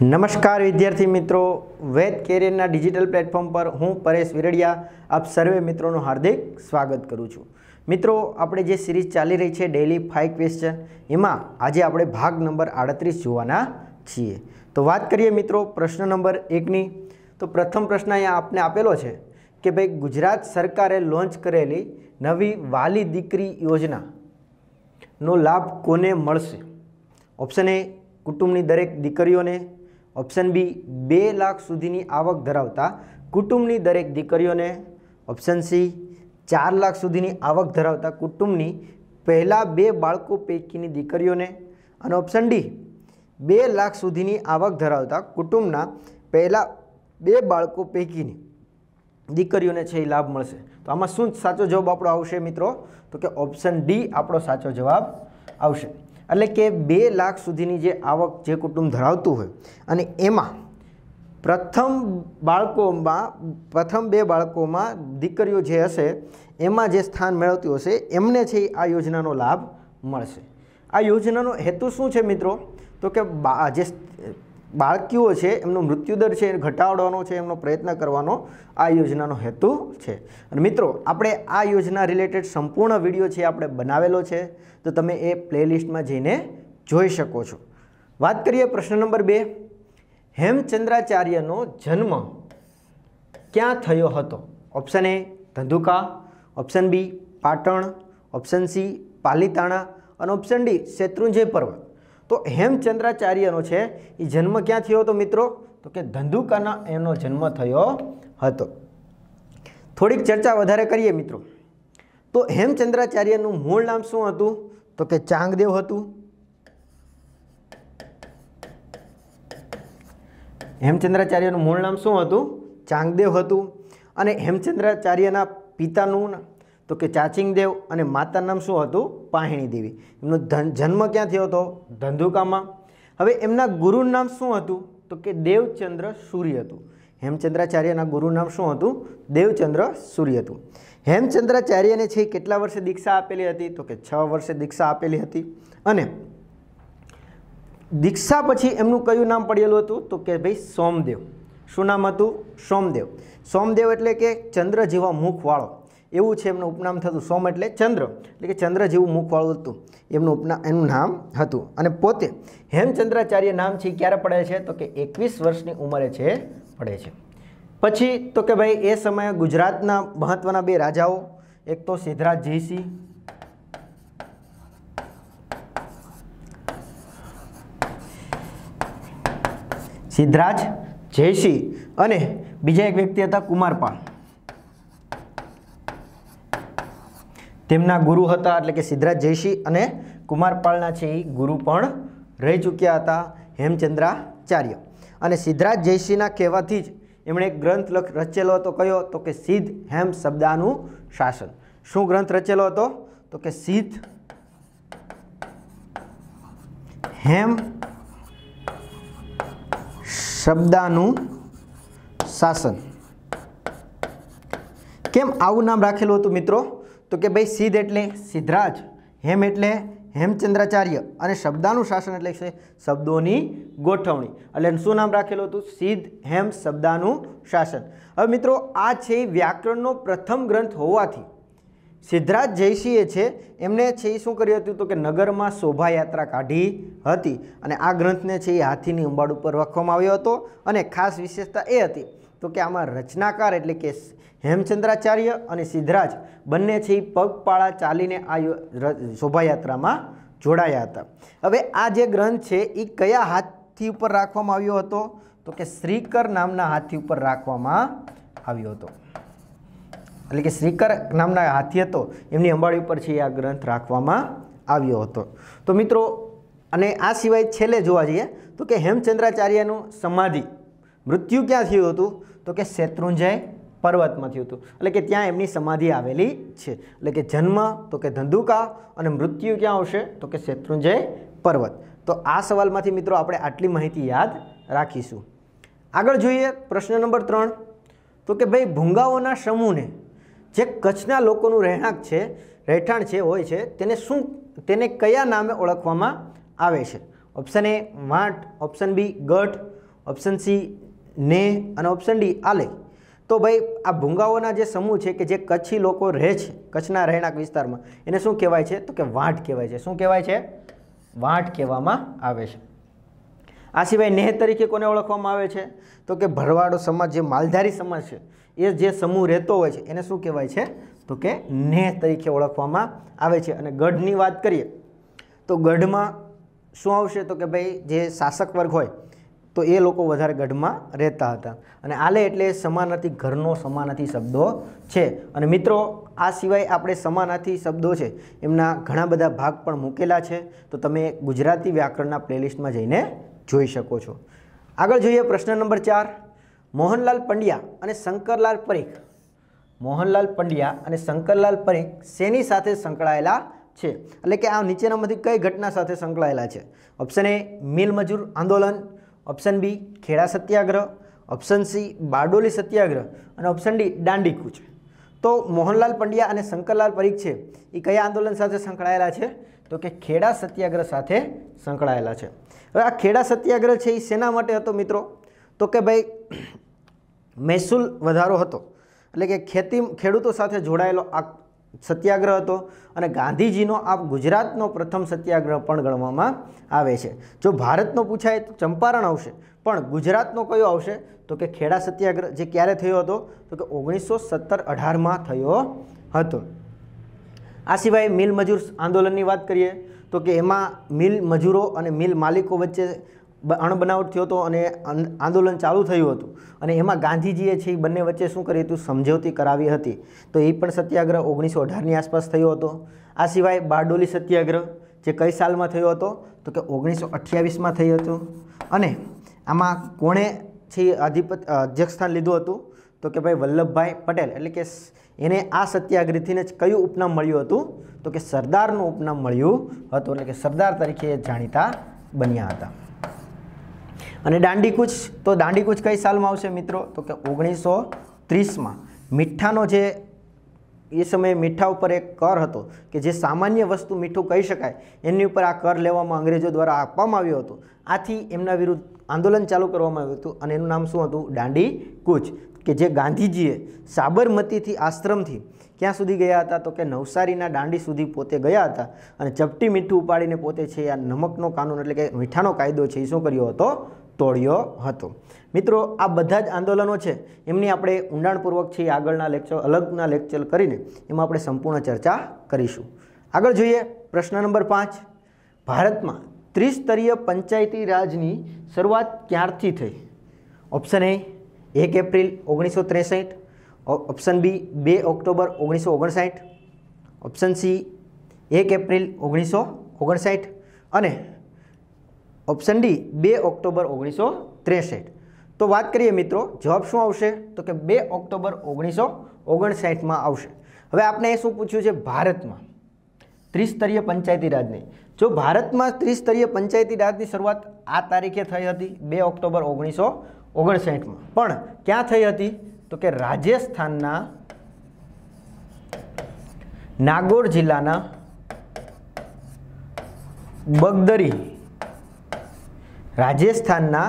નમસ્કાર વિદ્યાર્થી મિત્રો વેદ કેરિયરના ડિજિટલ પ્લેટફોર્મ પર હું પરેશ વિરડિયા આપ સર્વે મિત્રોનું હાર્દિક સ્વાગત કરું છું મિત્રો આપણે જે સિરીઝ ચાલી રહી છે ડેલી ફાઇવ ક્વેશ્ચન એમાં આજે આપણે ભાગ નંબર આડત્રીસ જોવાના છીએ તો વાત કરીએ મિત્રો પ્રશ્ન નંબર એકની તો પ્રથમ પ્રશ્ન અહીંયા આપને આપેલો છે કે ભાઈ ગુજરાત સરકારે લોન્ચ કરેલી નવી વાલી દીકરી યોજનાનો લાભ કોને મળશે ઓપ્શન એ કુટુંબની દરેક દીકરીઓને ઓપ્શન બી બે લાખ સુધીની આવક ધરાવતા કુટુંબની દરેક દીકરીઓને ઓપ્શન સી ચાર લાખ સુધીની આવક ધરાવતા કુટુંબની પહેલાં બે બાળકો પૈકીની દીકરીઓને અને ઓપ્શન ડી બે લાખ સુધીની આવક ધરાવતા કુટુંબના પહેલાં બે બાળકો પૈકીની દીકરીઓને છે એ લાભ મળશે તો આમાં શું સાચો જવાબ આપણો આવશે મિત્રો તો કે ઓપ્શન ડી આપણો સાચો જવાબ આવશે એટલે કે બે લાખ સુધીની જે આવક જે કુટુંબ ધરાવતું હોય અને એમાં પ્રથમ બાળકોમાં પ્રથમ બે બાળકોમાં દીકરીઓ જે હશે એમાં જે સ્થાન મેળવતું હશે એમને છે આ યોજનાનો લાભ મળશે આ યોજનાનો હેતુ શું છે મિત્રો તો કે જે બાળકીઓ છે એમનો મૃત્યુદર છે એ ઘટાડવાનો છે એમનો પ્રયત્ન કરવાનો આ યોજનાનો હેતુ છે અને મિત્રો આપણે આ યોજના રિલેટેડ સંપૂર્ણ વિડીયો છે આપણે બનાવેલો છે તો તમે એ પ્લેલિસ્ટમાં જઈને જોઈ શકો છો વાત કરીએ પ્રશ્ન નંબર બે હેમચંદ્રાચાર્યનો જન્મ ક્યાં થયો હતો option A Dhandhuka option B Patan option C Palitana અને ઓપ્શન ડી શેત્રુંજય પર્વત તો હેમચંદ્રાચાર્યનો છે એ જન્મ ક્યાં થયો હતો મિત્રો તો કે ધંધુકાના એનો જન્મ થયો હતો થોડીક ચર્ચા વધારે કરીએ મિત્રો તો હેમચંદ્રાચાર્યનું મૂળ નામ શું હતું તો કે ચાંગદેવ હતું હેમચંદ્રાચાર્યનું મૂળ નામ શું હતું ચાંગદેવ હતું અને હેમચંદ્રાચાર્યના પિતાનું તો કે ચાચિંગ દેવ અને માતાનું નામ શું હતું પાહિણી દેવી એમનો જન્મ ક્યાં થયો હતો ધંધુકામાં હવે એમના ગુરુનું નામ શું હતું તો કે દેવચંદ્ર સૂર્ય હતું હેમચંદ્રાચાર્યના ગુરુ નામ શું હતું દેવચંદ્ર સૂર્ય હતું હેમચંદ્રાચાર્યને છે કેટલા વર્ષે દીક્ષા આપેલી હતી તો કે છ વર્ષે દીક્ષા આપેલી હતી અને દીક્ષા પછી એમનું કયું નામ પડેલું હતું તો કે ભાઈ સોમદેવ શું નામ હતું સોમદેવ સોમદેવ એટલે કે ચંદ્ર જેવા મુખવાળો એવું છે એમનું ઉપનામ થતું સોમ એટલે ચંદ્ર એટલે કે ચંદ્ર જેવું મુખવાળું હતું એમનું ઉપના એનું નામ હતું અને પોતે હેમચંદ્રાચાર્ય નામ છે ક્યારે પડે છે તો કે એકવીસ વર્ષની ઉંમરે છે પડે છે પછી તો કે ભાઈ એ સમયે ગુજરાતના મહત્ત્વના બે રાજાઓ એક તો સિદ્ધરાજ જયસિંહ સિદ્ધરાજ જયસિંહ અને બીજા એક વ્યક્તિ હતા કુમારપાલ તેમના ગુરુ હતા એટલે કે સિદ્ધરાજ જયસિંહ અને કુમારપાળના છે એ ગુરુ પણ રહી ચૂક્યા હતા હેમચંદ્રાચાર્ય અને સિદ્ધરાજ જયસિંહના કહેવાથી જ એમણે ગ્રંથ લખ રચેલો હતો કયો તો કે સિદ્ધ હેમ શબ્દાનું શાસન શું ગ્રંથ રચેલો હતો તો કે સિદ્ધ હેમ શબ્દાનું શાસન કેમ આવું નામ રાખેલું હતું મિત્રો તો કે ભાઈ સિદ્ધ એટલે સિદ્ધરાજ હેમ એટલે હેમચંદ્રાચાર્ય અને શબ્દાનું શાસન એટલે છે શબ્દોની ગોઠવણી એટલે શું નામ રાખેલું હતું સિદ્ધ હેમ શબ્દાનું શાસન હવે મિત્રો આ છે વ્યાકરણનો પ્રથમ ગ્રંથ હોવાથી સિદ્ધરાજ જયસિંહે છે એમને છે એ શું કર્યું હતું તો કે નગરમાં શોભાયાત્રા કાઢી હતી અને આ ગ્રંથને છે એ હાથીની ઉંબાડ ઉપર રાખવામાં આવ્યો હતો અને ખાસ વિશેષતા એ હતી તો કે આમાં રચનાકાર એટલે કે હેમચંદ્રાચાર્ય અને સિદ્ધરાજ બંને છે એ પગપાળા ચાલીને આ શોભાયાત્રામાં જોડાયા હતા હવે આ જે ગ્રંથ છે એ કયા હાથી ઉપર રાખવામાં આવ્યો હતો તો કે શ્રીકર નામના હાથી ઉપર રાખવામાં આવ્યો હતો એટલે કે શ્રીકર નામના હાથી હતો એમની અંબાડી ઉપર છે આ ગ્રંથ રાખવામાં આવ્યો હતો તો મિત્રો અને આ સિવાય છેલ્લે જોવા જઈએ તો કે હેમચંદ્રાચાર્યનું સમાધિ મૃત્યુ ક્યાં થયું હતું તો કે શેત્રુંજય પર્વતમાંથી હતું એટલે કે ત્યાં એમની સમાધિ આવેલી છે એટલે કે જન્મ તો કે ધંધુકા અને મૃત્યુ ક્યાં આવશે તો કે શેત્રુંજય પર્વત તો આ સવાલમાંથી મિત્રો આપણે આટલી માહિતી યાદ રાખીશું આગળ જોઈએ પ્રશ્ન નંબર ત્રણ તો કે ભાઈ ભૂંગાઓના સમૂહને જે કચ્છના લોકોનું રહેણાંક છે રહેઠાણ છે હોય છે તેને શું તેને કયા નામે ઓળખવામાં આવે છે ઓપ્શન એ વાંટ ઓપ્શન બી ગઢ ઓપ્શન સી ને અને ઓપ્શન ડી આલે તો ભાઈ આ ભૂંગાઓના જે સમૂહ છે કે જે કચ્છી લોકો રહે છે કચ્છના રહેણાંક વિસ્તારમાં એને શું કહેવાય છે તો કે વાંટ કહેવાય છે શું કહેવાય છે વાંટ કહેવામાં આવે છે આ સિવાય નેહ તરીકે કોને ઓળખવામાં આવે છે તો કે ભરવાડો સમાજ જે માલધારી સમાજ છે એ જે સમૂહ રહેતો હોય છે એને શું કહેવાય છે તો કે નેહ તરીકે ઓળખવામાં આવે છે અને ગઢની વાત કરીએ તો ગઢમાં શું આવશે તો કે ભાઈ જે શાસક વર્ગ હોય તો એ લોકો વધારે ગઢમાં રહેતા હતા અને આલે એટલે સમાનાથી ઘરનો સમાનાથી શબ્દો છે અને મિત્રો આ સિવાય આપણે સમાનાથી શબ્દો છે એમના ઘણા બધા ભાગ પણ મૂકેલા છે તો તમે ગુજરાતી વ્યાકરણના પ્લેલિસ્ટમાં જઈને જોઈ શકો છો આગળ જોઈએ પ્રશ્ન નંબર ચાર મોહનલાલ પંડ્યા અને શંકરલાલ પરીખ મોહનલાલ પંડ્યા અને શંકરલાલ પરીખ શેની સાથે સંકળાયેલા છે એટલે કે આ નીચેનામાંથી કઈ ઘટના સાથે સંકળાયેલા છે ઓપ્શન એ મિલ મજૂર આંદોલન option B Kheda Satyagraha option C Bardoli Satyagraha અને ઓપ્શન ડી દાંડી કૂચ તો મોહનલાલ પંડ્યા અને શંકરલાલ પરીખ છે એ કયા આંદોલન સાથે સંકળાયેલા છે તો કે ખેડા સત્યાગ્રહ સાથે સંકળાયેલા છે હવે આ ખેડા સત્યાગ્રહ છે એ સેના માટે હતો મિત્રો તો કે ભાઈ મહેસૂલ વધારો હતો એટલે કે ખેતી ખેડૂતો સાથે જોડાયેલો આ સત્યાગ્રહ હતો અને ગાંધીજીનો આ ગુજરાતનો પ્રથમ સત્યાગ્રહ પણ ગણવામાં આવે છે જો ભારતનો પૂછાય તો ચંપારણ આવશે પણ ગુજરાતનો કયો આવશે તો કે ખેડા સત્યાગ્રહ જે ક્યારે થયો હતો તો કે ઓગણીસો સત્તર અઢારમાં થયો હતો આ સિવાય મિલ મજૂર આંદોલનની વાત કરીએ તો કે એમાં મિલ મજૂરો અને મિલ માલિકો વચ્ચે અણબનાવટ થયો હતો અને આંદોલન ચાલુ થયું હતું અને એમાં ગાંધીજીએ છે એ બંને વચ્ચે શું કર્યું હતું સમજૌતી કરાવી હતી તો એ પણ સત્યાગ્રહ ઓગણીસો અઢારની આસપાસ થયો હતો આ સિવાય બારડોલી સત્યાગ્રહ જે કઈ સાલમાં થયો હતો તો કે ઓગણીસો અઠ્યાવીસમાં થયો હતો અને આમાં કોણે છે આધિપત અધ્યક્ષસ્થાન લીધું હતું તો કે ભાઈ વલ્લભભાઈ પટેલ એટલે કે એને આ સત્યાગ્રહથીને જ કયું ઉપનામ મળ્યું હતું તો કે સરદારનું ઉપનામ મળ્યું હતું એટલે કે સરદાર તરીકે જાણીતા બન્યા હતા અને દાંડીકૂચ તો દાંડીકૂચ કઈ સાલમાં આવશે મિત્રો તો કે ઓગણીસો ત્રીસમાં મીઠાનો જે એ સમયે મીઠા ઉપર એક કર હતો કે જે સામાન્ય વસ્તુ મીઠું કહી શકાય એની ઉપર આ કર લેવામાં અંગ્રેજો દ્વારા આપવામાં આવ્યો હતો આથી એમના વિરુદ્ધ આંદોલન ચાલુ કરવામાં આવ્યું હતું અને એનું નામ શું હતું દાંડી કૂચ કે જે ગાંધીજીએ સાબરમતીથી આશ્રમથી ક્યાં સુધી ગયા હતા તો કે નવસારીના દાંડી સુધી પોતે ગયા હતા અને ચપટી મીઠું ઉપાડીને પોતે છે આ નમકનો કાનૂન એટલે કે મીઠાનો કાયદો છે એ શું કર્યો હતો તોડ્યો હતો મિત્રો આ બધા જ આંદોલનો છે એમની આપણે ઊંડાણપૂર્વક છે આગળના લેક્ચર અલગના લેક્ચર કરીને એમાં આપણે સંપૂર્ણ ચર્ચા કરીશું આગળ જોઈએ પ્રશ્ન નંબર પાંચ ભારતમાં ત્રિસ્તરીય પંચાયતી રાજની શરૂઆત ક્યારથી થઈ ઓપ્શન એ એક એપ્રિલ ઓગણીસો ત્રેસઠ ઓપ્શન બી બે ઓક્ટોબર ઓગણીસો ઓગણસાઠ ઓપ્શન સી એક એપ્રિલ ઓગણીસો ઓગણસાઠ અને ઓપ્શન ડી બે ઓક્ટોબર ઓગણીસો ત્રેસઠ તો વાત કરીએ મિત્રો જવાબ શું આવશે તો કે બે ઓક્ટોબર ઓગણીસો ઓગણસાઠમાં આવશે હવે આપણે એ શું પૂછ્યું છે ભારતમાં ત્રિસ્તરીય પંચાયતી રાજની જો ભારતમાં ત્રિસ્તરીય પંચાયતી રાજની શરૂઆત આ તારીખે થઈ હતી બે ઓક્ટોબર ઓગણીસો ઓગણસાઠમાં પણ ક્યાં થઈ હતી તો કે રાજસ્થાનના નાગોર જિલ્લાના બગદરી રાજસ્થાનના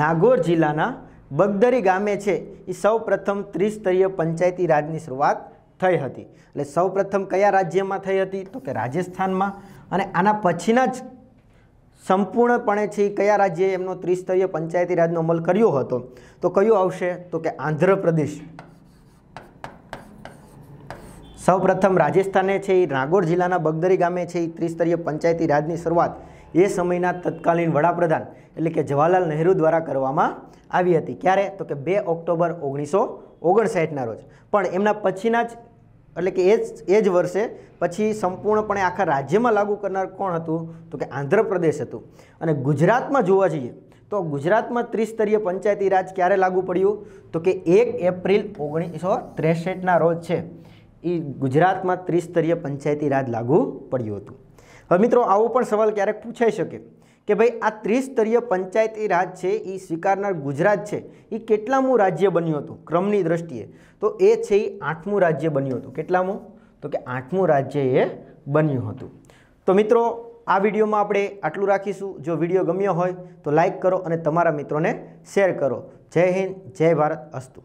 નાગોર જિલ્લાના બગદરી ગામે છે એ સૌ પ્રથમ ત્રિસ્તરીય પંચાયતી રાજની શરૂઆત થઈ હતી એટલે સૌ પ્રથમ કયા રાજ્યમાં થઈ હતી તો કે રાજસ્થાનમાં અને આના પછીના જ સંપૂર્ણપણે છે કયા રાજ્યએ એમનો ત્રિસ્તરીય પંચાયતી રાજનો અમલ કર્યો હતો તો કયો આવશે તો કે આંધ્રપ્રદેશ સૌ પ્રથમ રાજસ્થાને છે એ નાગોર જિલ્લાના બગદરી ગામે છે એ ત્રિસ્તરીય પંચાયતી રાજની શરૂઆત એ સમયના તત્કાલીન વડાપ્રધાન એટલે કે જવાહરલાલ નહેરુ દ્વારા કરવામાં આવી હતી ક્યારે તો કે બે ઓક્ટોબર ઓગણીસો ઓગણસાઠના રોજ પણ એમના પછીના જ એટલે કે એ જ એ જ વર્ષે પછી સંપૂર્ણપણે આખા રાજ્યમાં લાગુ કરનાર કોણ હતું તો કે આંધ્રપ્રદેશ હતું અને ગુજરાતમાં જોવા જઈએ તો ગુજરાતમાં ત્રિસ્તરીય પંચાયતી રાજ ક્યારે લાગુ પડ્યું તો કે એક એપ્રિલ ઓગણીસો ત્રેસઠના રોજ છે એ ગુજરાતમાં ત્રિસ્તરીય પંચાયતી રાજ લાગુ પડ્યું હતું હવે મિત્રો આવો પણ સવાલ ક્યારેક પૂછાઈ શકે કે ભાઈ આ ત્રિસ્તરીય પંચાયતી રાજ છે એ સ્વીકારનાર ગુજરાત છે એ કેટલામું રાજ્ય બન્યું હતું ક્રમની દ્રષ્ટિએ તો એ છે એ આઠમું રાજ્ય બન્યું હતું કેટલામું તો કે આઠમું રાજ્ય એ બન્યું હતું તો મિત્રો આ વિડીયોમાં આપણે આટલું રાખીશું જો વિડીયો ગમ્યો હોય તો લાઇક કરો અને તમારા મિત્રોને શેર કરો જય હિન્દ જય ભારત અસ્તુ